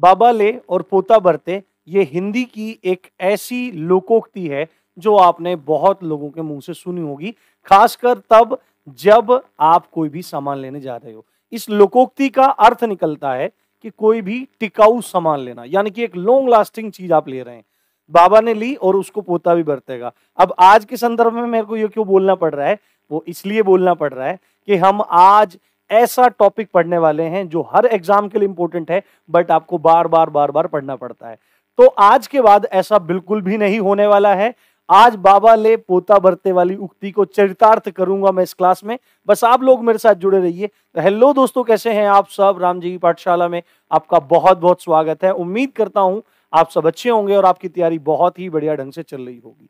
बाबा ले और पोता बरते ये हिंदी की एक ऐसी लोकोक्ति है जो आपने बहुत लोगों के मुंह से सुनी होगी खासकर तब जब आप कोई भी सामान लेने जा रहे हो इस लोकोक्ति का अर्थ निकलता है कि कोई भी टिकाऊ सामान लेना यानी कि एक लॉन्ग लास्टिंग चीज आप ले रहे हैं बाबा ने ली और उसको पोता भी बरतेगा अब आज के संदर्भ में मेरे को ये क्यों बोलना पड़ रहा है वो इसलिए बोलना पड़ रहा है कि हम आज ऐसा टॉपिक पढ़ने वाले हैं जो हर एग्जाम के लिए इंपॉर्टेंट है बट आपको बार बार बार बार पढ़ना पड़ता है तो आज के बाद ऐसा बिल्कुल भी नहीं होने वाला है आज बाबा ले पोता भरते वाली उक्ति को चरितार्थ करूंगा मैं इस क्लास में बस आप लोग मेरे साथ जुड़े रहिए तो हेलो दोस्तों कैसे हैं आप सब राम जी की पाठशाला में आपका बहुत बहुत स्वागत है उम्मीद करता हूं आप सब अच्छे होंगे और आपकी तैयारी बहुत ही बढ़िया ढंग से चल रही होगी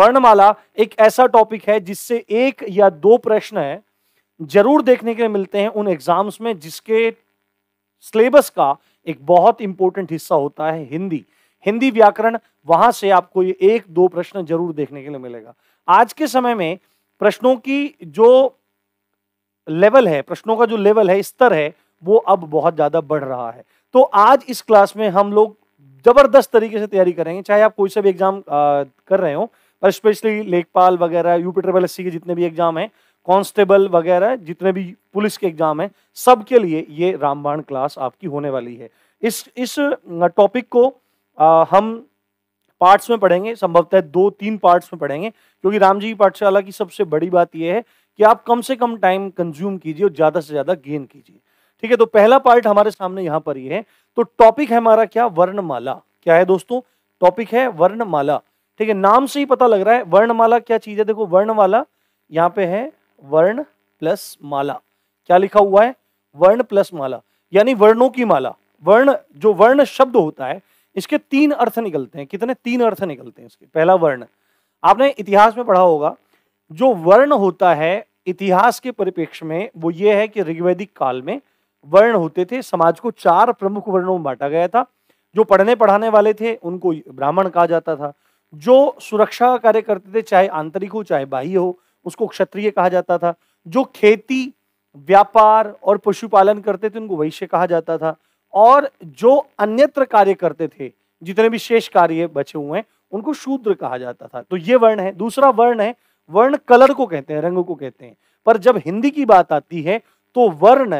वर्णमाला एक ऐसा टॉपिक है जिससे एक या दो प्रश्न है जरूर देखने के लिए मिलते हैं उन एग्जाम्स में जिसके सिलेबस का एक बहुत इंपॉर्टेंट हिस्सा होता है हिंदी हिंदी व्याकरण वहां से आपको ये एक दो प्रश्न जरूर देखने के लिए मिलेगा आज के समय में प्रश्नों की जो लेवल है प्रश्नों का जो लेवल है स्तर है वो अब बहुत ज्यादा बढ़ रहा है तो आज इस क्लास में हम लोग जबरदस्त तरीके से तैयारी करेंगे चाहे आप कोई सा भी एग्जाम कर रहे हो पर स्पेशली लेखपाल वगैरह यूपी ट्रिपल एस के जितने भी एग्जाम हैं कांस्टेबल वगैरह जितने भी पुलिस के एग्जाम हैं सबके लिए ये रामबाण क्लास आपकी होने वाली है इस इस टॉपिक को आ, हम पार्ट्स में पढ़ेंगे संभवतः दो तीन पार्ट्स में पढ़ेंगे क्योंकि राम जी पाठशाला की सबसे बड़ी बात यह है कि आप कम से कम टाइम कंज्यूम कीजिए और ज़्यादा से ज़्यादा गेन कीजिए ठीक है तो पहला पार्ट हमारे सामने यहाँ पर ही है तो टॉपिक है हमारा क्या वर्णमाला क्या है दोस्तों टॉपिक है वर्णमाला ठीक है नाम से ही पता लग रहा है वर्णमाला क्या चीज़ है देखो वर्णमाला यहाँ पे है वर्ण प्लस माला क्या लिखा हुआ है वर्ण प्लस माला यानी वर्णों की माला वर्ण जो वर्ण शब्द होता है इसके तीन अर्थ निकलते हैं कितने तीन अर्थ निकलते हैं इसके पहला वर्ण आपने इतिहास में पढ़ा होगा जो वर्ण होता है इतिहास के परिप्रेक्ष्य में वो ये है कि ऋग्वेदिक काल में वर्ण होते थे समाज को चार प्रमुख वर्णों में बांटा गया था जो पढ़ने पढ़ाने वाले थे उनको ब्राह्मण कहा जाता था जो सुरक्षा कार्य करते थे चाहे आंतरिक हो चाहे बाह्य हो उसको क्षत्रिय कहा जाता था जो खेती व्यापार और पशुपालन करते थे उनको वैश्य कहा जाता था और जो अन्यत्र कार्य करते थे जितने भी शेष कार्य बचे हुए हैं उनको शूद्र कहा जाता था तो ये वर्ण है दूसरा वर्ण है वर्ण कलर को कहते हैं रंग को कहते हैं पर जब हिंदी की बात आती है तो वर्ण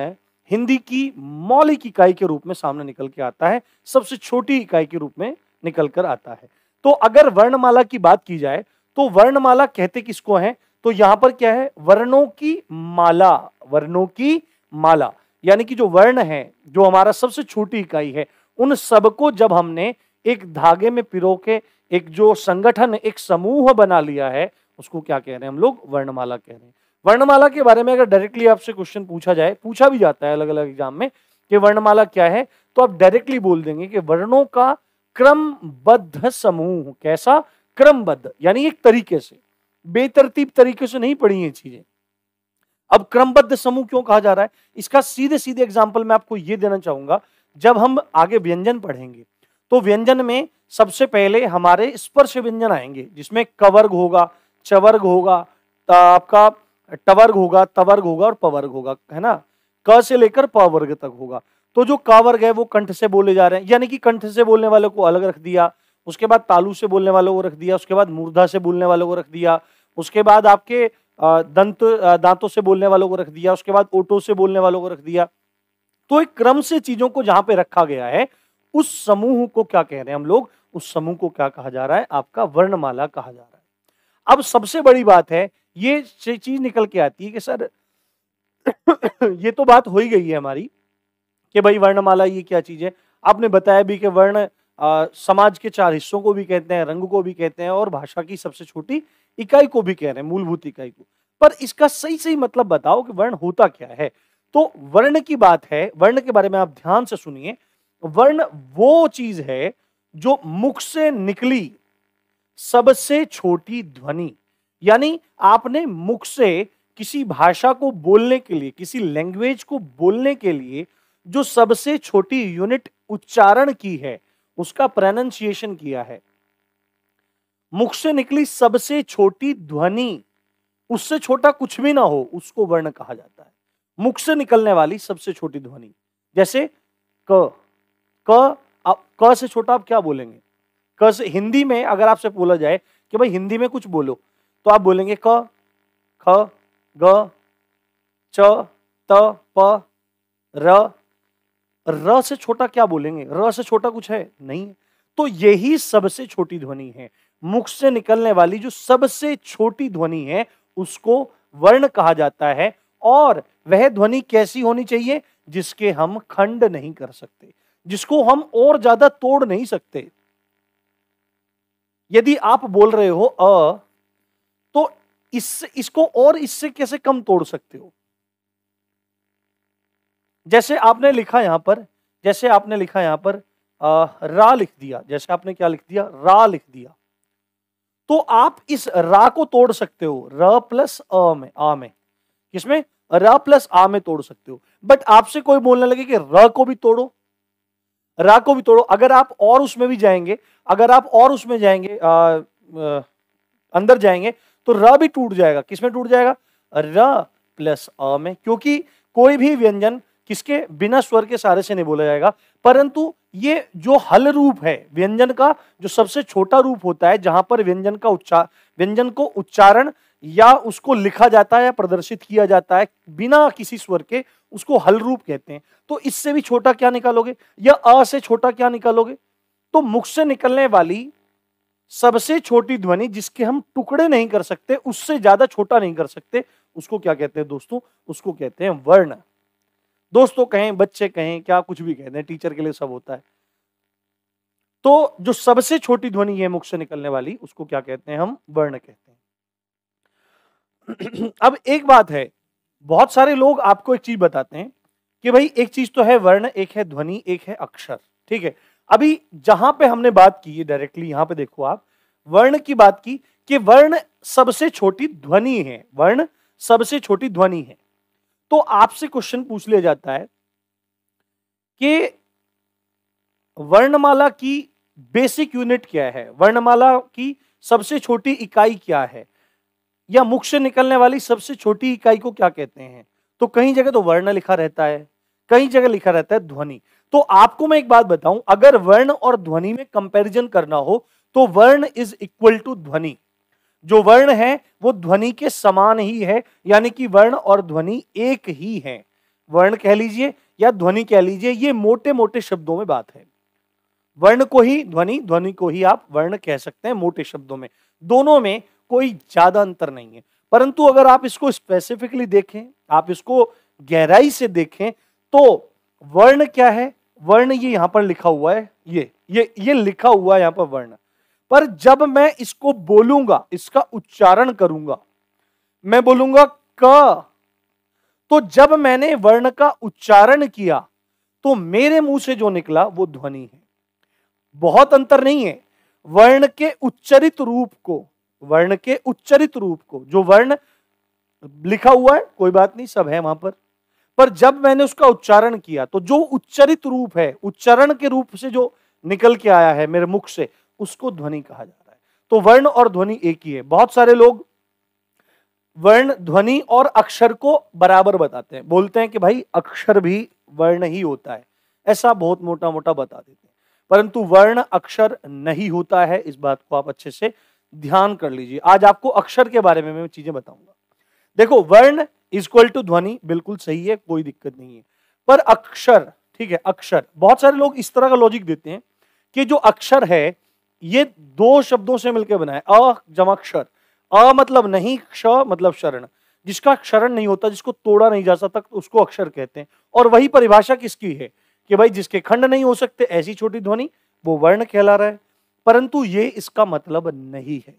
हिंदी की मौलिक इकाई के रूप में सामने निकल के आता है सबसे छोटी इकाई के रूप में निकल कर आता है तो अगर वर्णमाला की बात की जाए तो वर्णमाला कहते किसको है तो यहां पर क्या है वर्णों की माला वर्णों की माला यानी कि जो वर्ण है जो हमारा सबसे छोटी इकाई है उन सबको जब हमने एक धागे में पिरो के एक जो संगठन एक समूह बना लिया है उसको क्या कह रहे हैं हम लोग वर्णमाला कह रहे हैं वर्णमाला के बारे में अगर डायरेक्टली आपसे क्वेश्चन पूछा जाए पूछा भी जाता है अलग अलग एग्जाम में कि वर्णमाला क्या है तो आप डायरेक्टली बोल देंगे कि वर्णों का क्रमबद्ध समूह कैसा क्रमबद्ध यानी एक तरीके से बेतरतीब तरीके से नहीं पढ़ी ये चीजें अब क्रमबद्ध समूह क्यों कहा जा रहा है इसका सीधे सीधे एग्जाम्पल मैं आपको ये देना चाहूंगा जब हम आगे व्यंजन पढ़ेंगे तो व्यंजन में सबसे पहले हमारे स्पर्श व्यंजन आएंगे जिसमें कवर्ग होगा चवर्ग होगा आपका टवर्ग होगा तवर्ग होगा और पवर्ग होगा है ना क से लेकर पवर्ग तक होगा तो जो कावर्ग है वो कंठ से बोले जा रहे हैं यानी कि कंठ से बोलने वाले को अलग रख दिया उसके बाद तालू से बोलने वालों को रख दिया उसके बाद मूर्धा से बोलने वालों को रख दिया उसके बाद आपके दंत दांतों से बोलने वालों को रख दिया उसके बाद ओटो से बोलने वालों को रख दिया तो एक क्रम से चीजों को जहां पे रखा गया है उस समूह को क्या कह रहे हैं हम लोग उस समूह को क्या कहा जा रहा है आपका वर्णमाला कहा जा रहा है अब सबसे बड़ी बात है ये चीज निकल के आती है कि सर ये तो बात हो ही गई है हमारी कि भाई वर्णमाला ये क्या चीज है आपने बताया भी कि वर्ण आ, समाज के चार हिस्सों को भी कहते हैं रंग को भी कहते हैं और भाषा की सबसे छोटी इकाई को भी कह रहे हैं मूलभूत इकाई को पर इसका सही सही मतलब बताओ कि वर्ण होता क्या है तो वर्ण की बात है वर्ण के बारे में आप ध्यान से सुनिए वर्ण वो चीज है जो मुख से निकली सबसे छोटी ध्वनि यानी आपने मुख से किसी भाषा को बोलने के लिए किसी लैंग्वेज को बोलने के लिए जो सबसे छोटी यूनिट उच्चारण की है उसका प्रोनाउंसिएशन किया है मुख से निकली सबसे छोटी ध्वनि उससे छोटा कुछ भी ना हो उसको वर्ण कहा जाता है मुख से निकलने वाली सबसे छोटी ध्वनि जैसे क क आप क से छोटा आप क्या बोलेंगे क से हिंदी में अगर आपसे बोला जाए कि भाई हिंदी में कुछ बोलो तो आप बोलेंगे क ख ग च त प र र से छोटा क्या बोलेंगे र से छोटा कुछ है नहीं है तो यही सबसे छोटी ध्वनि है मुख से निकलने वाली जो सबसे छोटी ध्वनि है उसको वर्ण कहा जाता है और वह ध्वनि कैसी होनी चाहिए जिसके हम खंड नहीं कर सकते जिसको हम और ज्यादा तोड़ नहीं सकते यदि आप बोल रहे हो अ तो इस इसको और इससे कैसे कम तोड़ सकते हो जैसे आपने लिखा यहाँ पर जैसे आपने लिखा यहाँ पर आ, रा लिख दिया जैसे आपने क्या लिख दिया रा लिख दिया तो आप इस रा को तोड़ सकते हो र प्लस अ में आ में किसमें र प्लस आ में तोड़ सकते हो बट आपसे कोई बोलने लगे कि र को भी तोड़ो रा को भी तोड़ो अगर आप और उसमें भी जाएंगे अगर आप और उसमें जाएंगे आ, आ, अंदर जाएंगे तो र भी टूट जाएगा किसमें टूट जाएगा र प्लस अ में क्योंकि कोई भी व्यंजन किसके बिना स्वर के सहारे से नहीं बोला जाएगा परंतु ये जो हल रूप है व्यंजन का जो सबसे छोटा रूप होता है जहां पर व्यंजन का उच्चार व्यंजन को उच्चारण या उसको लिखा जाता है या प्रदर्शित किया जाता है बिना किसी स्वर के उसको हल रूप कहते हैं तो इससे भी छोटा क्या निकालोगे या अ से छोटा क्या निकालोगे तो मुख से निकलने वाली सबसे छोटी ध्वनि जिसके हम टुकड़े नहीं कर सकते उससे ज्यादा छोटा नहीं कर सकते उसको क्या कहते हैं दोस्तों उसको कहते हैं वर्ण दोस्तों कहें बच्चे कहें क्या कुछ भी कहते हैं टीचर के लिए सब होता है तो जो सबसे छोटी ध्वनि है मुख से निकलने वाली उसको क्या कहते हैं हम वर्ण कहते हैं अब एक बात है बहुत सारे लोग आपको एक चीज बताते हैं कि भाई एक चीज तो है वर्ण एक है ध्वनि एक है अक्षर ठीक है अभी जहां पे हमने बात की डायरेक्टली यहां पे देखो आप वर्ण की बात की कि वर्ण सबसे छोटी ध्वनि है वर्ण सबसे छोटी ध्वनि है तो आपसे क्वेश्चन पूछ लिया जाता है कि वर्णमाला की बेसिक यूनिट क्या है वर्णमाला की सबसे छोटी इकाई क्या है या मुख से निकलने वाली सबसे छोटी इकाई को क्या कहते हैं तो कहीं जगह तो वर्ण लिखा रहता है कहीं जगह लिखा रहता है ध्वनि तो आपको मैं एक बात बताऊं अगर वर्ण और ध्वनि में कंपैरिजन करना हो तो वर्ण इज इक्वल टू ध्वनि जो वर्ण है वो ध्वनि के समान ही है यानी कि वर्ण और ध्वनि एक ही है वर्ण कह लीजिए या ध्वनि कह लीजिए ये मोटे मोटे शब्दों में बात है वर्ण को ही ध्वनि ध्वनि को ही आप वर्ण कह सकते हैं मोटे शब्दों में दोनों में कोई ज्यादा अंतर नहीं है परंतु अगर आप इसको स्पेसिफिकली देखें आप इसको गहराई से देखें तो वर्ण क्या है वर्ण ये यहां पर लिखा हुआ है ये ये ये लिखा हुआ है यहां पर वर्ण पर जब मैं इसको बोलूंगा इसका उच्चारण करूंगा मैं बोलूंगा क तो जब मैंने वर्ण का उच्चारण किया तो मेरे मुंह से जो निकला वो ध्वनि है बहुत अंतर नहीं है वर्ण के उच्चरित रूप को वर्ण के उच्चरित रूप को जो वर्ण लिखा हुआ है कोई बात नहीं सब है वहां पर पर जब मैंने उसका उच्चारण किया तो जो उच्चरित रूप है उच्चारण के रूप से जो निकल के आया है मेरे मुख से उसको ध्वनि कहा जाता है तो वर्ण और ध्वनि एक ही है बहुत सारे लोग वर्ण ध्वनि और अक्षर को बराबर बताते हैं बोलते हैं कि भाई अक्षर भी वर्ण ही होता है ऐसा बहुत मोटा मोटा बता देते हैं परंतु वर्ण अक्षर नहीं होता है इस बात को आप अच्छे से ध्यान कर लीजिए आज आपको अक्षर के बारे में मैं चीजें बताऊंगा देखो वर्ण इजक्वल टू ध्वनि बिल्कुल सही है कोई दिक्कत नहीं है पर अक्षर ठीक है अक्षर बहुत सारे लोग इस तरह का लॉजिक देते हैं कि जो अक्षर है ये दो शब्दों से मिलकर बनाए अ जमा क्षर अ मतलब नहीं क्ष मतलब शरण जिसका क्षरण नहीं होता जिसको तोड़ा नहीं जा सकता उसको अक्षर कहते हैं और वही परिभाषा किसकी है कि भाई जिसके खंड नहीं हो सकते ऐसी छोटी ध्वनि वो वर्ण कहला रहा है परंतु ये इसका मतलब नहीं है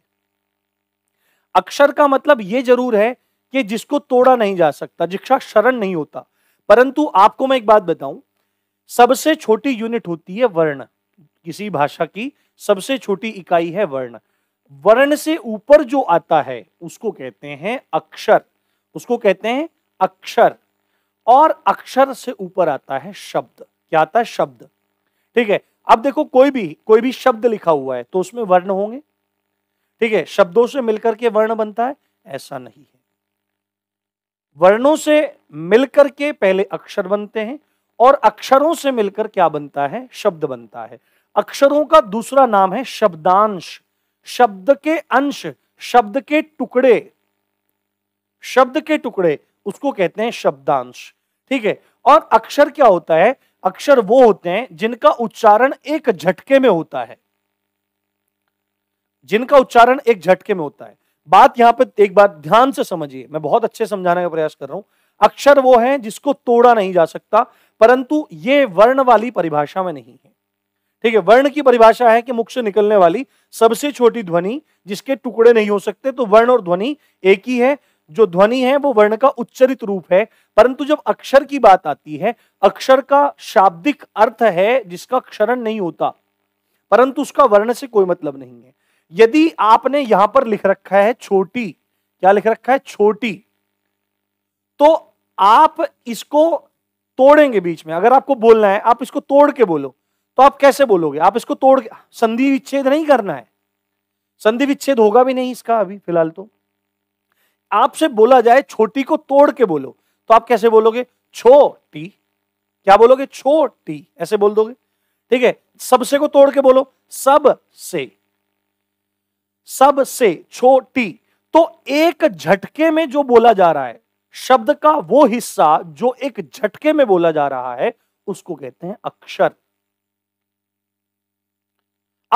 अक्षर का मतलब ये जरूर है कि जिसको तोड़ा नहीं जा सकता जिसका शरण नहीं होता परंतु आपको मैं एक बात बताऊं सबसे छोटी यूनिट होती है वर्ण किसी भाषा की सबसे छोटी इकाई है वर्ण वर्ण से ऊपर जो आता है उसको कहते हैं अक्षर उसको कहते हैं अक्षर और अक्षर से ऊपर आता है शब्द क्या आता है शब्द ठीक है अब देखो कोई भी कोई भी शब्द लिखा हुआ है तो उसमें वर्ण होंगे ठीक है शब्दों से मिलकर के वर्ण बनता है ऐसा नहीं है वर्णों से मिलकर के पहले अक्षर बनते हैं और अक्षरों से मिलकर क्या बनता है शब्द बनता है अक्षरों का दूसरा नाम है शब्दांश शब्द के अंश शब्द के टुकड़े शब्द के टुकड़े उसको कहते हैं शब्दांश ठीक है और अक्षर क्या होता है अक्षर वो होते हैं जिनका उच्चारण एक झटके में होता है जिनका उच्चारण एक झटके में होता है बात यहां पर एक बात ध्यान से समझिए मैं बहुत अच्छे समझाने का प्रयास कर रहा हूं अक्षर वो है जिसको तोड़ा नहीं जा सकता परंतु ये वर्ण वाली परिभाषा में नहीं है ठीक है वर्ण की परिभाषा है कि मुख से निकलने वाली सबसे छोटी ध्वनि जिसके टुकड़े नहीं हो सकते तो वर्ण और ध्वनि एक ही है जो ध्वनि है वो वर्ण का उच्चरित रूप है परंतु जब अक्षर की बात आती है अक्षर का शाब्दिक अर्थ है जिसका क्षरण नहीं होता परंतु उसका वर्ण से कोई मतलब नहीं है यदि आपने यहां पर लिख रखा है छोटी क्या लिख रखा है छोटी तो आप इसको तोड़ेंगे बीच में अगर आपको बोलना है आप इसको तोड़ के बोलो तो आप कैसे बोलोगे आप इसको तोड़ संधि विच्छेद नहीं करना है संधि विच्छेद होगा भी नहीं इसका अभी फिलहाल तो आपसे बोला जाए छोटी को तोड़ के बोलो तो आप कैसे बोलोगे छोटी क्या बोलोगे छोटी ऐसे बोल दोगे ठीक है सबसे को तोड़ के बोलो सब से सब से छोटी तो एक झटके में जो बोला जा रहा है शब्द का वो हिस्सा जो एक झटके में बोला जा रहा है उसको कहते हैं अक्षर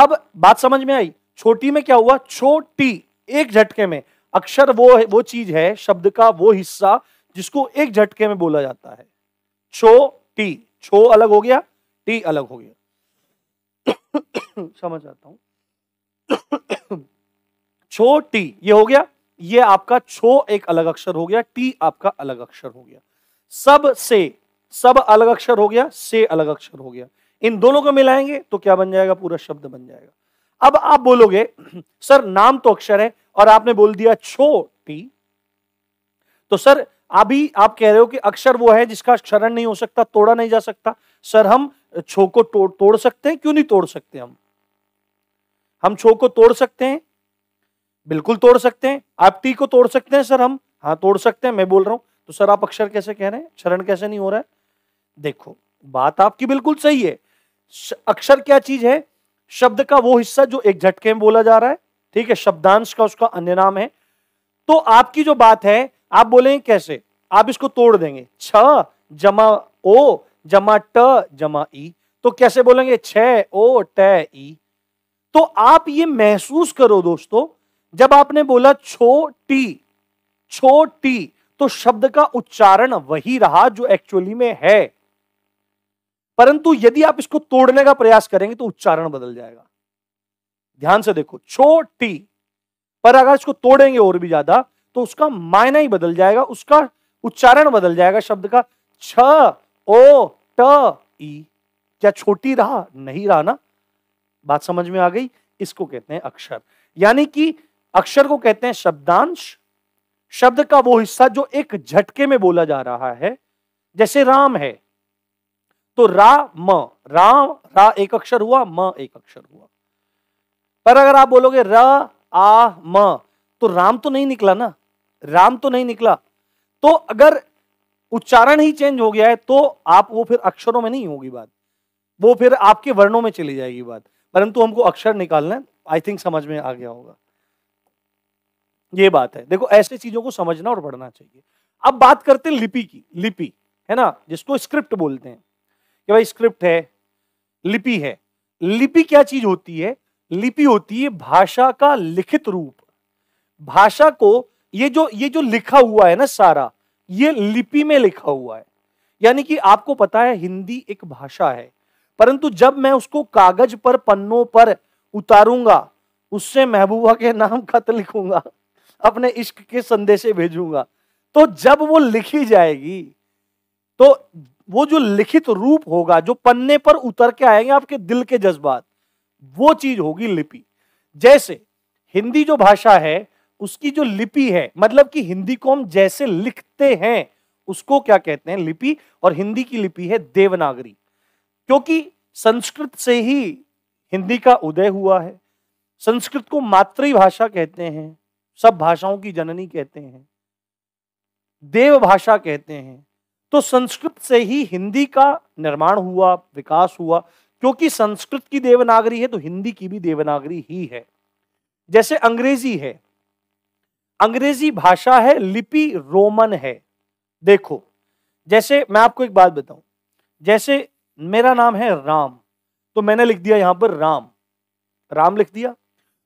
अब बात समझ में आई छोटी में क्या हुआ छोटी एक झटके में अक्षर वो है वो चीज है शब्द का वो हिस्सा जिसको एक झटके में बोला जाता है छो टी छो अलग हो गया टी अलग हो गया समझ आता हूं छो टी ये हो गया ये आपका छो एक अलग अक्षर हो गया टी आपका अलग अक्षर हो गया सब से सब अलग अक्षर हो गया से अलग अक्षर हो गया इन दोनों को मिलाएंगे तो क्या बन जाएगा पूरा शब्द बन जाएगा अब आप बोलोगे सर नाम तो अक्षर है और आपने बोल दिया छोटी तो सर अभी आप कह रहे हो कि अक्षर वो है जिसका क्षरण नहीं हो सकता तोड़ा नहीं जा सकता सर हम छो को तोड़ तोड़ सकते हैं क्यों नहीं तोड़ सकते हम हम छो को तोड़ सकते हैं बिल्कुल तोड़ सकते हैं आप टी को तोड़ सकते हैं सर हम हाँ तोड़ सकते हैं मैं बोल रहा हूं तो सर आप अक्षर कैसे कह रहे हैं क्षरण कैसे नहीं हो रहा है देखो बात आपकी बिल्कुल सही है अक्षर क्या चीज है शब्द का वो हिस्सा जो एक झटके में बोला जा रहा है ठीक है शब्दांश का उसका अन्य नाम है तो आपकी जो बात है आप बोलेंगे कैसे आप इसको तोड़ देंगे छ जमा ओ जमा ट जमा ई तो कैसे बोलेंगे छ ओ ट ई तो आप ये महसूस करो दोस्तों जब आपने बोला छो टी छो टी तो शब्द का उच्चारण वही रहा जो एक्चुअली में है परंतु यदि आप इसको तोड़ने का प्रयास करेंगे तो उच्चारण बदल जाएगा ध्यान से देखो छोटी पर अगर इसको तोड़ेंगे और भी ज्यादा तो उसका मायना ही बदल जाएगा उसका उच्चारण बदल जाएगा शब्द का छ ओ ट ई क्या छोटी रहा नहीं रहा ना बात समझ में आ गई इसको कहते हैं अक्षर यानी कि अक्षर को कहते हैं शब्दांश शब्द का वो हिस्सा जो एक झटके में बोला जा रहा है जैसे राम है तो रा म राम रा एक अक्षर हुआ म एक अक्षर हुआ पर अगर आप बोलोगे र आ म तो राम तो नहीं निकला ना राम तो नहीं निकला तो अगर उच्चारण ही चेंज हो गया है तो आप वो फिर अक्षरों में नहीं होगी बात वो फिर आपके वर्णों में चली जाएगी बात परंतु हमको अक्षर निकालना आई थिंक समझ में आ गया होगा ये बात है देखो ऐसे चीजों को समझना और पढ़ना चाहिए अब बात करते हैं लिपि की लिपि है ना जिसको स्क्रिप्ट बोलते हैं कि भाई स्क्रिप्ट है लिपि है लिपि क्या चीज होती है लिपि होती है भाषा का लिखित रूप भाषा को ये जो ये जो लिखा हुआ है ना सारा ये लिपि में लिखा हुआ है यानी कि आपको पता है हिंदी एक भाषा है परंतु जब मैं उसको कागज पर पन्नों पर उतारूंगा उससे महबूबा के नाम खत तो लिखूंगा अपने इश्क के संदेशे भेजूंगा तो जब वो लिखी जाएगी तो वो जो लिखित रूप होगा जो पन्ने पर उतर के आएंगे आपके दिल के जज्बात वो चीज होगी लिपि जैसे हिंदी जो भाषा है उसकी जो लिपि है मतलब कि हिंदी को हम जैसे लिखते हैं उसको क्या कहते हैं लिपि और हिंदी की लिपि है देवनागरी क्योंकि संस्कृत से ही हिंदी का उदय हुआ है संस्कृत को मातृभाषा कहते हैं सब भाषाओं की जननी कहते हैं देव भाषा कहते हैं तो संस्कृत से ही हिंदी का निर्माण हुआ विकास हुआ क्योंकि संस्कृत की देवनागरी है तो हिंदी की भी देवनागरी ही है जैसे अंग्रेजी है अंग्रेजी भाषा है लिपि रोमन है देखो जैसे मैं आपको एक बात बताऊं जैसे मेरा नाम है राम तो मैंने लिख दिया यहां पर राम राम लिख दिया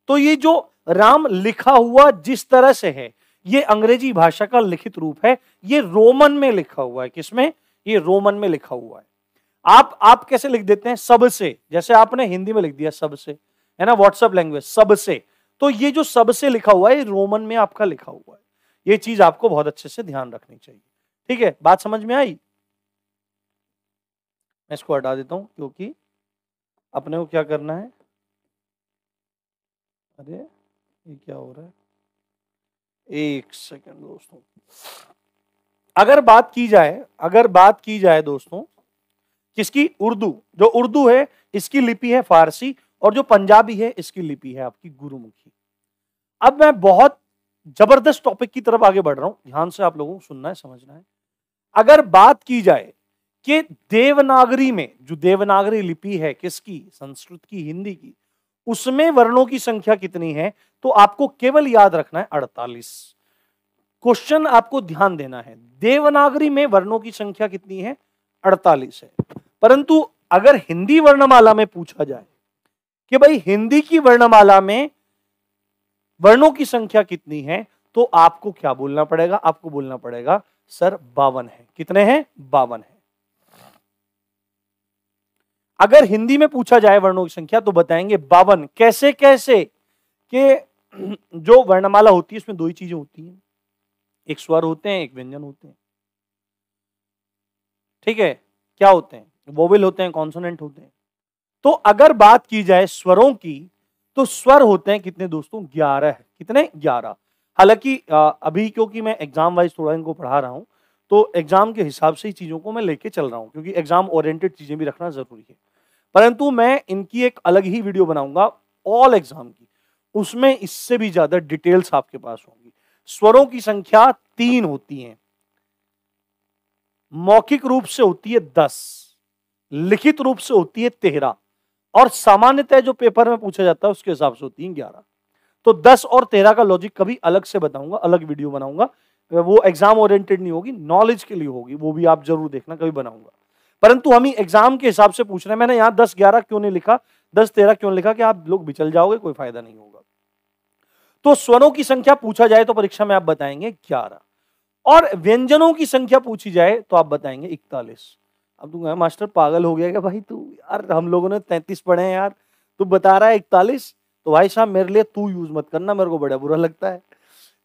तो ये जो राम लिखा हुआ जिस तरह से है ये अंग्रेजी भाषा का लिखित रूप है ये रोमन में लिखा हुआ है किसमें ये रोमन में लिखा हुआ है आप आप कैसे लिख देते हैं सबसे जैसे आपने हिंदी में लिख दिया सबसे है ना व्हाट्सअप लैंग्वेज सबसे तो ये जो सबसे लिखा हुआ है रोमन में आपका लिखा हुआ है ये चीज आपको बहुत अच्छे से ध्यान रखनी चाहिए ठीक है बात समझ में आई मैं इसको हटा देता हूं क्योंकि अपने को क्या करना है अरे ये क्या हो रहा है एक सेकंड दोस्तों अगर बात की जाए अगर बात की जाए दोस्तों किसकी उर्दू जो उर्दू है इसकी लिपि है फारसी और जो पंजाबी है इसकी लिपि है आपकी गुरुमुखी अब मैं बहुत जबरदस्त टॉपिक की तरफ आगे बढ़ रहा हूं ध्यान से आप लोगों को सुनना है समझना है अगर बात की जाए कि देवनागरी में जो देवनागरी लिपि है किसकी संस्कृत की हिंदी की उसमें वर्णों की संख्या कितनी है तो आपको केवल याद रखना है अड़तालीस क्वेश्चन आपको ध्यान देना है देवनागरी में वर्णों की संख्या कितनी है अड़तालीस है परंतु अगर हिंदी वर्णमाला में पूछा जाए कि भाई हिंदी की वर्णमाला में वर्णों की संख्या कितनी है तो आपको क्या बोलना पड़ेगा आपको बोलना पड़ेगा सर बावन है कितने हैं बावन है अगर हिंदी में पूछा जाए वर्णों की संख्या तो बताएंगे बावन कैसे कैसे के जो वर्णमाला होती है उसमें दो ही चीजें होती हैं एक स्वर होते हैं एक व्यंजन होते हैं ठीक है क्या होते हैं वोविल होते हैं कॉन्सोनेंट होते हैं तो अगर बात की जाए स्वरों की तो स्वर होते हैं कितने दोस्तों ग्यारह कितने ग्यारह हालांकि अभी क्योंकि मैं एग्जाम वाइज थोड़ा इनको पढ़ा रहा हूं तो एग्जाम के हिसाब से ही चीजों को मैं लेके चल रहा हूँ क्योंकि एग्जाम ओरिएंटेड चीजें भी रखना जरूरी है परंतु मैं इनकी एक अलग ही वीडियो बनाऊंगा ऑल एग्जाम की उसमें इससे भी ज्यादा डिटेल्स आपके पास होंगी स्वरों की संख्या तीन होती है मौखिक रूप से होती है दस लिखित रूप से होती है तेरह और सामान्यतः जो पेपर में पूछा जाता है उसके हिसाब से होती है ग्यारह तो दस और तेरह का लॉजिक कभी अलग से बताऊंगा अलग वीडियो बनाऊंगा वो एग्जाम ओरिएंटेड नहीं होगी नॉलेज के लिए होगी वो भी आप जरूर देखना कभी बनाऊंगा परंतु हम ही एग्जाम के हिसाब से पूछ रहे हैं मैंने यहाँ दस ग्यारह क्यों नहीं लिखा दस तेरह क्यों लिखा कि आप लोग बिचल जाओगे कोई फायदा नहीं होगा तो स्वरों की संख्या पूछा जाए तो परीक्षा में आप बताएंगे ग्यारह और व्यंजनों की संख्या पूछी जाए तो आप बताएंगे इकतालीस अब तू मास्टर पागल हो गया क्या भाई तू यार हम लोगों ने तैंतीस पढ़े हैं यार तू बता रहा है इकतालीस तो भाई साहब मेरे लिए तू यूज मत करना मेरे को बड़ा बुरा लगता है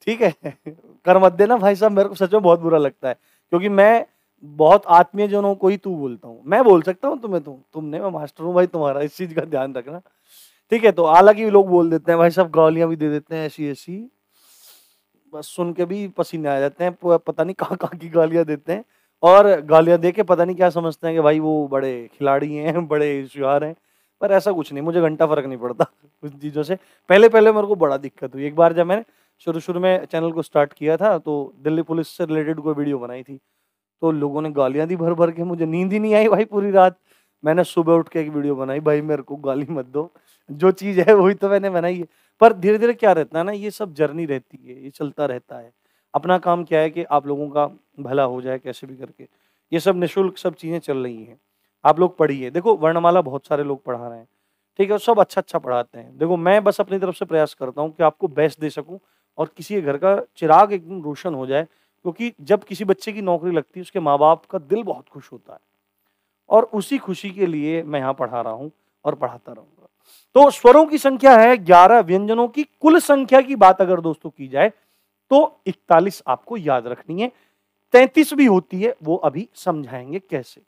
ठीक है कर मत देना भाई साहब मेरे को सच में बहुत बुरा लगता है क्योंकि मैं बहुत आत्मीय जनों को ही तू बोलता हूँ मैं बोल सकता हूँ तुम्हें तुम तुमने मैं मास्टर हूँ भाई तुम्हारा इस चीज का ध्यान रखना ठीक है तो हालांकि लोग बोल देते हैं भाई सब गालियां भी दे देते हैं ऐसी ऐसी बस सुन के भी पसीने आ जाते हैं पता नहीं कहाँ कहाँ की गालियां देते हैं और गालियां दे के पता नहीं क्या समझते हैं कि भाई वो बड़े खिलाड़ी हैं बड़े शुहार हैं पर ऐसा कुछ नहीं मुझे घंटा फर्क नहीं पड़ता उन चीज़ों से पहले पहले मेरे को बड़ा दिक्कत हुई एक बार जब मैंने शुरू शुरू में चैनल को स्टार्ट किया था तो दिल्ली पुलिस से रिलेटेड कोई वीडियो बनाई थी तो लोगों ने गालियां दी भर भर के मुझे नींद ही नहीं आई भाई पूरी रात मैंने सुबह उठ के एक वीडियो बनाई भाई मेरे को गाली मत दो जो चीज़ है वही तो मैंने बनाई है पर धीरे धीरे क्या रहता है ना ये सब जर्नी रहती है ये चलता रहता है अपना काम क्या है कि आप लोगों का भला हो जाए कैसे भी करके ये सब निःशुल्क सब चीज़ें चल रही हैं आप लोग पढ़िए देखो वर्णमाला बहुत सारे लोग पढ़ा रहे हैं ठीक है सब अच्छा अच्छा पढ़ाते हैं देखो मैं बस अपनी तरफ से प्रयास करता हूँ कि आपको बेस्ट दे सकूँ और किसी घर का चिराग एकदम रोशन हो जाए क्योंकि जब किसी बच्चे की नौकरी लगती है उसके माँ बाप का दिल बहुत खुश होता है और उसी खुशी के लिए मैं यहाँ पढ़ा रहा हूँ और पढ़ाता रहूंगा तो स्वरों की संख्या है ग्यारह व्यंजनों की कुल संख्या की बात अगर दोस्तों की जाए तो इकतालीस आपको याद रखनी है तैतीस भी होती है वो अभी समझाएंगे कैसे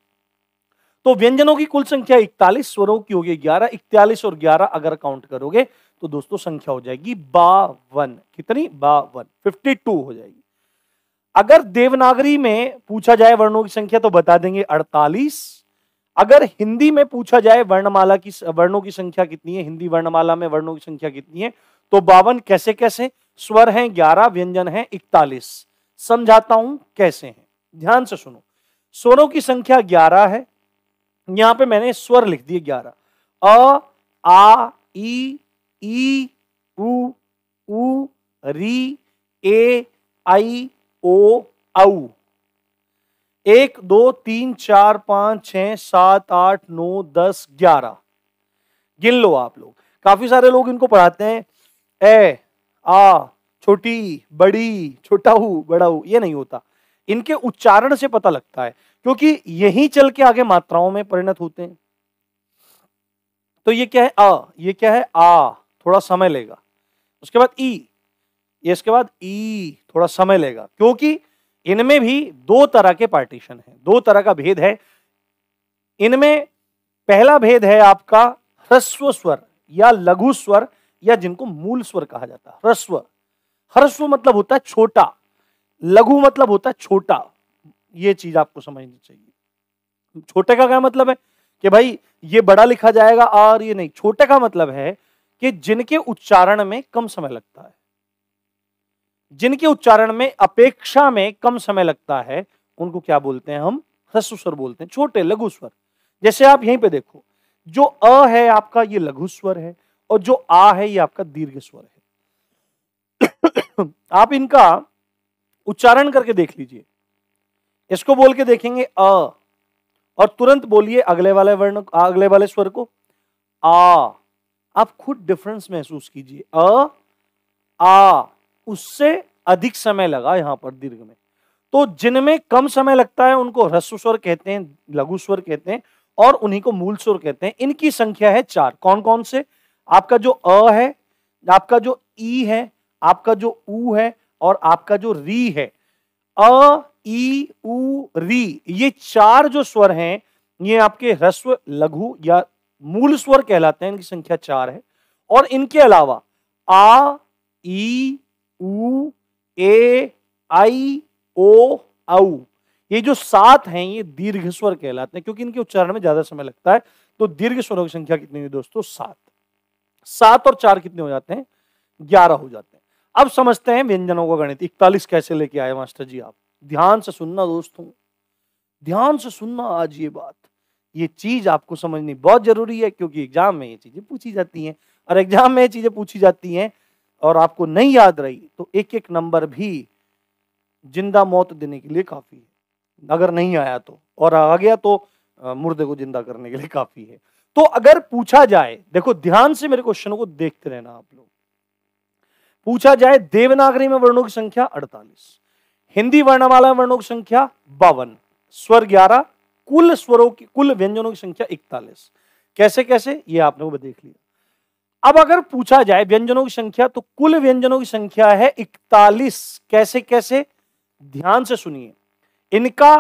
तो व्यंजनों की कुल संख्या इकतालीस स्वरों की होगी ग्यारह इकतालीस और ग्यारह अगर काउंट करोगे तो दोस्तों संख्या हो जाएगी बावन कितनी बावन फिफ्टी टू हो जाएगी अगर देवनागरी में पूछा जाए वर्णों की संख्या तो बता देंगे 48 अगर हिंदी में पूछा जाए वर्णमाला की वर्णों की संख्या कितनी है हिंदी वर्णमाला में वर्णों की संख्या कितनी है तो बावन कैसे कैसे स्वर हैं ग्यारह व्यंजन हैं इकतालीस समझाता हूं कैसे हैं ध्यान से सुनो स्वरों की संख्या ग्यारह है यहां पे मैंने स्वर लिख दिए ग्यारह अ आ ई ई उ ऊ री ए आई ओ औ एक दो तीन चार पांच छ सात आठ नौ दस ग्यारह गिन लो आप लोग काफी सारे लोग इनको पढ़ाते हैं ए आ छोटी बड़ी छोटा हु बड़ा हु ये नहीं होता इनके उच्चारण से पता लगता है क्योंकि यही चल के आगे मात्राओं में परिणत होते हैं तो ये क्या है अ ये क्या है आ थोड़ा समय लेगा उसके बाद ई ये इसके बाद ई थोड़ा समय लेगा क्योंकि इनमें भी दो तरह के पार्टीशन है दो तरह का भेद है इनमें पहला भेद है आपका ह्रस्व स्वर या लघु स्वर या जिनको मूल स्वर कहा जाता है ह्रस्व ह्रस्व मतलब होता है छोटा लघु मतलब होता है छोटा ये चीज आपको समझनी चाहिए छोटे का क्या मतलब है कि भाई ये बड़ा लिखा जाएगा और ये नहीं छोटे का मतलब है कि जिनके उच्चारण में कम समय लगता है जिनके उच्चारण में अपेक्षा में कम समय लगता है उनको क्या बोलते हैं हम ह्रस्व स्वर बोलते हैं छोटे लघु स्वर जैसे आप यहीं पे देखो जो अ है आपका ये लघु स्वर है और जो आ है ये आपका दीर्घ स्वर है आप इनका उच्चारण करके देख लीजिए इसको बोल के देखेंगे अ और तुरंत बोलिए अगले वाले वर्ण अगले वाले स्वर को आ आप खुद डिफरेंस महसूस कीजिए अ आ उससे अधिक समय लगा यहाँ पर दीर्घ में तो जिनमें कम समय लगता है उनको ह्रस्व स्वर कहते हैं लघु स्वर कहते हैं और उन्हीं को मूल स्वर कहते हैं इनकी संख्या है चार कौन कौन से आपका जो अ है आपका जो ई है आपका जो ऊ है और आपका जो री है अ ई ऊ री ये चार जो स्वर हैं ये आपके ह्रस्व लघु या मूल स्वर कहलाते हैं इनकी संख्या चार है और इनके अलावा आ ई ऊ ए आई ओ औ ये जो सात हैं ये दीर्घ स्वर कहलाते हैं क्योंकि इनके उच्चारण में ज्यादा समय लगता है तो दीर्घ स्वरों की संख्या कितनी हुई दोस्तों सात सात और चार कितने हो जाते हैं ग्यारह हो जाते हैं अब समझते हैं व्यंजनों का गणित इकतालीस कैसे लेके आए मास्टर जी आप ध्यान से सुनना दोस्तों ध्यान से सुनना आज ये बात ये चीज आपको समझनी बहुत जरूरी है क्योंकि एग्जाम में ये चीजें पूछी जाती हैं और एग्जाम में ये चीजें पूछी जाती हैं और आपको नहीं याद रही तो एक एक नंबर भी जिंदा मौत देने के लिए काफ़ी है अगर नहीं आया तो और आ गया तो मुर्दे को जिंदा करने के लिए काफ़ी है तो अगर पूछा जाए देखो ध्यान से मेरे क्वेश्चन को देखते रहना आप लोग पूछा जाए देवनागरी में वर्णों की संख्या 48 हिंदी वर्णमाला में वर्णों की संख्या बावन स्वर ग्यारह कुल स्वरों की कुल व्यंजनों की संख्या इकतालीस कैसे कैसे ये आपने वो देख लिया अब अगर पूछा जाए व्यंजनों की संख्या तो कुल व्यंजनों की संख्या है इकतालीस कैसे कैसे ध्यान से सुनिए इनका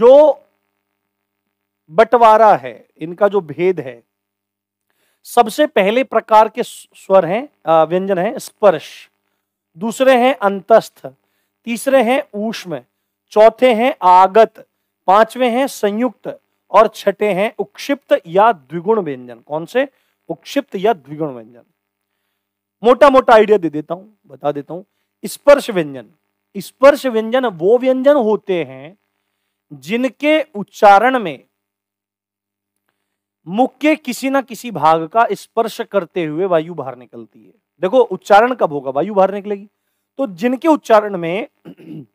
जो बंटवारा है इनका जो भेद है सबसे पहले प्रकार के स्वर हैं व्यंजन हैं स्पर्श दूसरे हैं अंतस्थ तीसरे हैं ऊष्म चौथे हैं आगत पांचवे हैं संयुक्त और छठे हैं उक्षिप्त या द्विगुण व्यंजन कौन से उपक्षिप्त या द्विगुण व्यंजन मोटा मोटा आइडिया दे देता हूं बता देता हूं स्पर्श व्यंजन स्पर्श व्यंजन वो व्यंजन होते हैं जिनके उच्चारण में मुख के किसी ना किसी भाग का स्पर्श करते हुए वायु बाहर निकलती है देखो उच्चारण कब होगा वायु बाहर निकलेगी तो जिनके उच्चारण में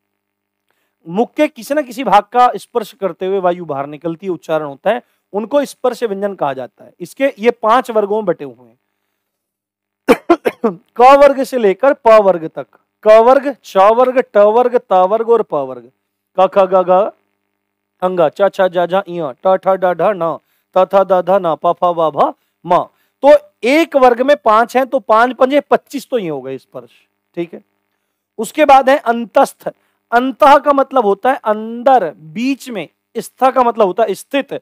मुख के किसी ना किसी भाग का स्पर्श करते हुए वायु बाहर निकलती है उच्चारण होता है उनको स्पर्श व्यंजन कहा जाता है इसके ये पांच वर्गों में बटे हुए क वर्ग से लेकर प वर्ग तक क वर्ग च वर्ग ट वर्ग त वर्ग और प वर्ग क ख ग ग अंगा च छ ज झ इं ट ठ ड ढ न त थ द ध न प फ व भ म तो एक वर्ग में पांच हैं तो पांच पंजे पच्चीस तो ये हो गए स्पर्श ठीक है उसके बाद है अंतस्थ अंत का मतलब होता है अंदर बीच में स्थ का मतलब होता है स्थित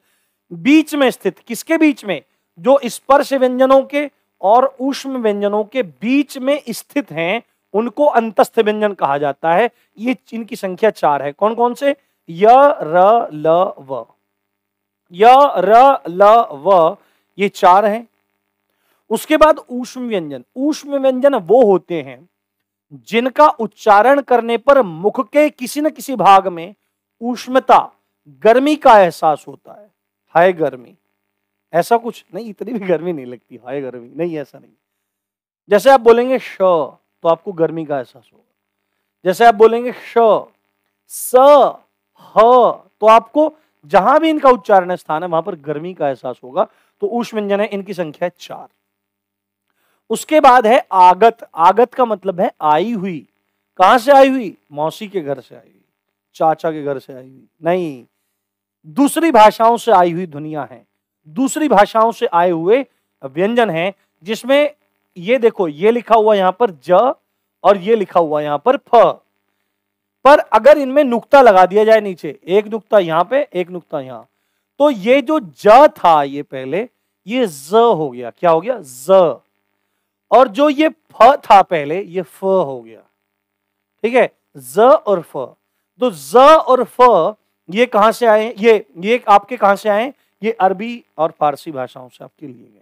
बीच में स्थित किसके बीच में जो स्पर्श व्यंजनों के और उष्म व्यंजनों के बीच में स्थित हैं उनको अंतस्थ व्यंजन कहा जाता है ये इनकी संख्या चार है कौन कौन से य र ल व य र ल व ये चार हैं उसके बाद ऊष्म व्यंजन ऊष्म व्यंजन वो होते हैं जिनका उच्चारण करने पर मुख के किसी न किसी भाग में ऊष्मता गर्मी का एहसास होता है हाय गर्मी ऐसा कुछ नहीं इतनी भी गर्मी नहीं लगती हाय गर्मी नहीं ऐसा नहीं जैसे आप बोलेंगे श तो आपको गर्मी का एहसास होगा जैसे आप बोलेंगे श स ह तो आपको जहां भी इनका उच्चारण स्थान है वहां पर गर्मी का एहसास होगा तो उष्ण व्यंजन है इनकी संख्या है चार उसके बाद है आगत आगत का मतलब है आई हुई कहां से आई हुई मौसी के घर से आई हुई चाचा के घर से आई हुई नहीं दूसरी भाषाओं से आई हुई दुनिया है दूसरी भाषाओं से आए हुए व्यंजन हैं जिसमें ये देखो ये लिखा हुआ यहां पर ज और ये लिखा हुआ यहां पर फ पर अगर इनमें नुक्ता लगा दिया जाए नीचे एक नुक्ता यहां पे एक नुक्ता यहां तो ये जो ज था ये पहले ये ज हो गया क्या हो गया ज और जो ये फ था पहले ये फ हो गया ठीक है ज और फ तो ज और फ ये कहाँ से आए ये ये आपके कहाँ से आए ये अरबी और फारसी भाषाओं से आपके लिए गए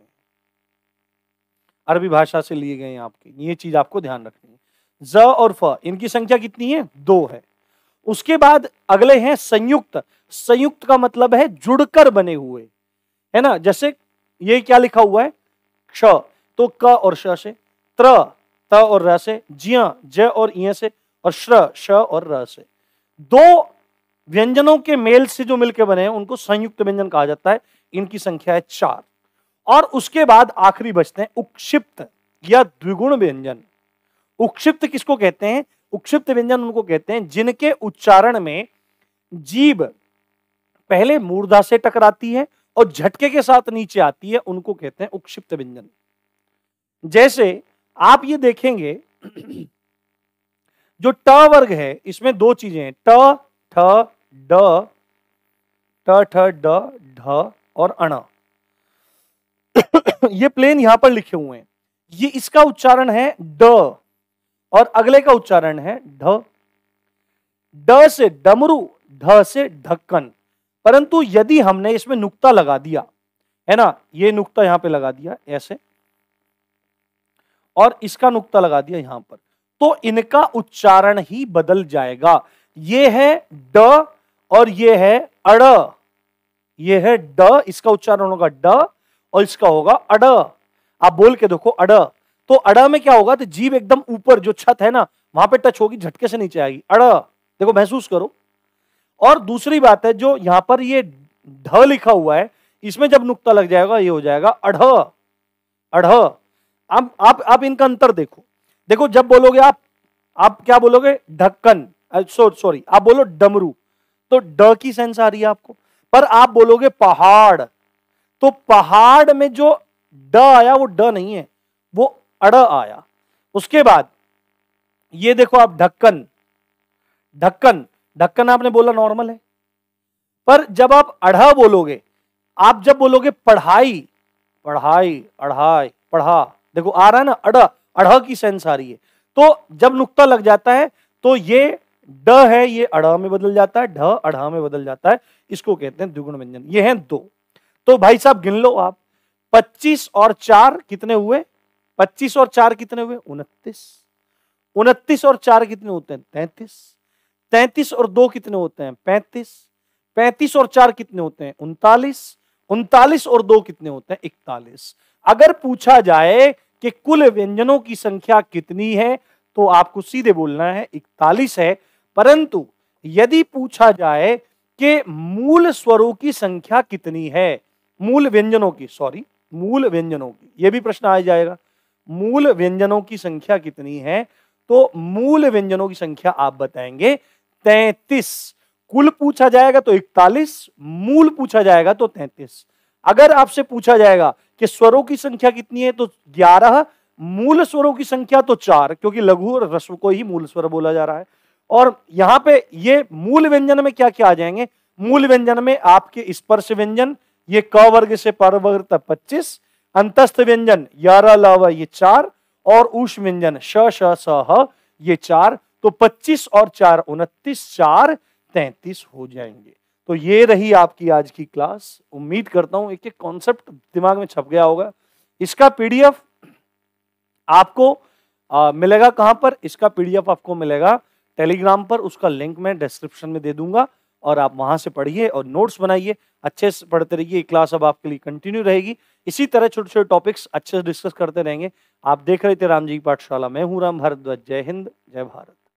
अरबी भाषा से लिए गए आपके ये चीज आपको ध्यान रखनी है ज और फ इनकी संख्या कितनी है दो है उसके बाद अगले हैं संयुक्त संयुक्त का मतलब है जुड़कर बने हुए है ना जैसे ये क्या लिखा हुआ है क्ष तो क और श से त्र त और र से जिया ज और इ से और श्र श और र से दो व्यंजनों के मेल से जो मिलके बने हैं उनको संयुक्त व्यंजन कहा जाता है इनकी संख्या है चार और उसके बाद आखिरी बचते हैं उक्षिप्त या द्विगुण व्यंजन उक्षिप्त किसको कहते हैं उक्षिप्त व्यंजन उनको कहते हैं जिनके उच्चारण में जीव पहले मूर्धा से टकराती है और झटके के साथ नीचे आती है उनको कहते हैं उक्षिप्त व्यंजन जैसे आप ये देखेंगे जो ट वर्ग है इसमें दो चीजें हैं ट ठ ड ट ठ ड ढ और अण ये प्लेन यहां पर लिखे हुए हैं ये इसका उच्चारण है ड और अगले का उच्चारण है ढ ड से डमरू ढ से ढक्कन परंतु यदि हमने इसमें नुक्ता लगा दिया है ना ये नुक्ता यहां पे लगा दिया ऐसे और इसका नुक्ता लगा दिया यहां पर तो इनका उच्चारण ही बदल जाएगा ये है ड और ये है अड़ ये है ड इसका उच्चारण होगा ड और इसका होगा अड आप बोल के देखो अड तो अड में क्या होगा तो जीव एकदम ऊपर जो छत है ना वहां पे टच होगी झटके से नीचे आएगी अड़ देखो महसूस करो और दूसरी बात है जो यहां पर ये ढ लिखा हुआ है इसमें जब नुकता लग जाएगा ये हो जाएगा अढ़ अढ़ आप आप आप इनका अंतर देखो देखो जब बोलोगे आप आप क्या बोलोगे ढक्कन सॉरी आप बोलो डमरू तो ड की सेंस आ रही है आपको पर आप बोलोगे पहाड़ तो पहाड़ में जो ड आया वो ड नहीं है वो अड़ आया उसके बाद ये देखो आप ढक्कन ढक्कन ढक्कन आपने बोला नॉर्मल है पर जब आप अढ़ा बोलोगे आप जब बोलोगे पढ़ाई पढ़ाई अढ़ाई पढ़ा देखो आ रहा है ना अड़ अढ़ की सेंस आ रही है तो जब नुक्ता लग जाता है तो ये ड है ये अड़ा में बदल जाता है ढ अढ़ा में बदल जाता है इसको कहते हैं द्विगुण व्यंजन ये हैं दो तो भाई साहब गिन लो आप 25 और चार कितने हुए 25 और चार कितने हुए उनतीस उनतीस और चार कितने होते हैं तैतीस तैतीस और दो कितने होते हैं पैंतीस पैंतीस और चार कितने होते हैं उनतालीस उनतालीस और दो कितने होते हैं इकतालीस अगर पूछा जाए कि कुल व्यंजनों की संख्या कितनी है तो आपको सीधे बोलना है इकतालीस है परंतु यदि पूछा जाए कि मूल स्वरों की संख्या कितनी है मूल व्यंजनों की सॉरी मूल व्यंजनों की यह भी प्रश्न आ जाएगा मूल व्यंजनों की संख्या कितनी है तो मूल व्यंजनों की संख्या आप बताएंगे तैतीस कुल पूछा जाएगा तो इकतालीस मूल पूछा जाएगा तो तैतीस अगर आपसे पूछा जाएगा कि स्वरों की संख्या कितनी है तो ग्यारह मूल स्वरों की संख्या तो चार क्योंकि लघु और रस्व को ही मूल स्वर बोला जा रहा है और यहां पे ये मूल व्यंजन में क्या क्या आ जाएंगे मूल व्यंजन में आपके स्पर्श व्यंजन ये क वर्ग से पर वर्ग तक पच्चीस अंतस्थ व्यंजन यारह लावा ये चार और ऊष व्यंजन श श स ये चार तो पच्चीस और चार उनतीस चार तैतीस हो जाएंगे तो ये रही आपकी आज की क्लास उम्मीद करता हूं एक एक कॉन्सेप्ट दिमाग में छप गया होगा इसका पीडीएफ आपको आ, मिलेगा कहां पर इसका पीडीएफ आपको मिलेगा टेलीग्राम पर उसका लिंक मैं डिस्क्रिप्शन में दे दूंगा और आप वहां से पढ़िए और नोट्स बनाइए अच्छे से पढ़ते रहिए क्लास अब आपके लिए कंटिन्यू रहेगी इसी तरह छोटे छोटे टॉपिक्स अच्छे से डिस्कस करते रहेंगे आप देख रहे थे राम जी की पाठशाला मैं हूँ राम भारद्वाज जय हिंद जय भारत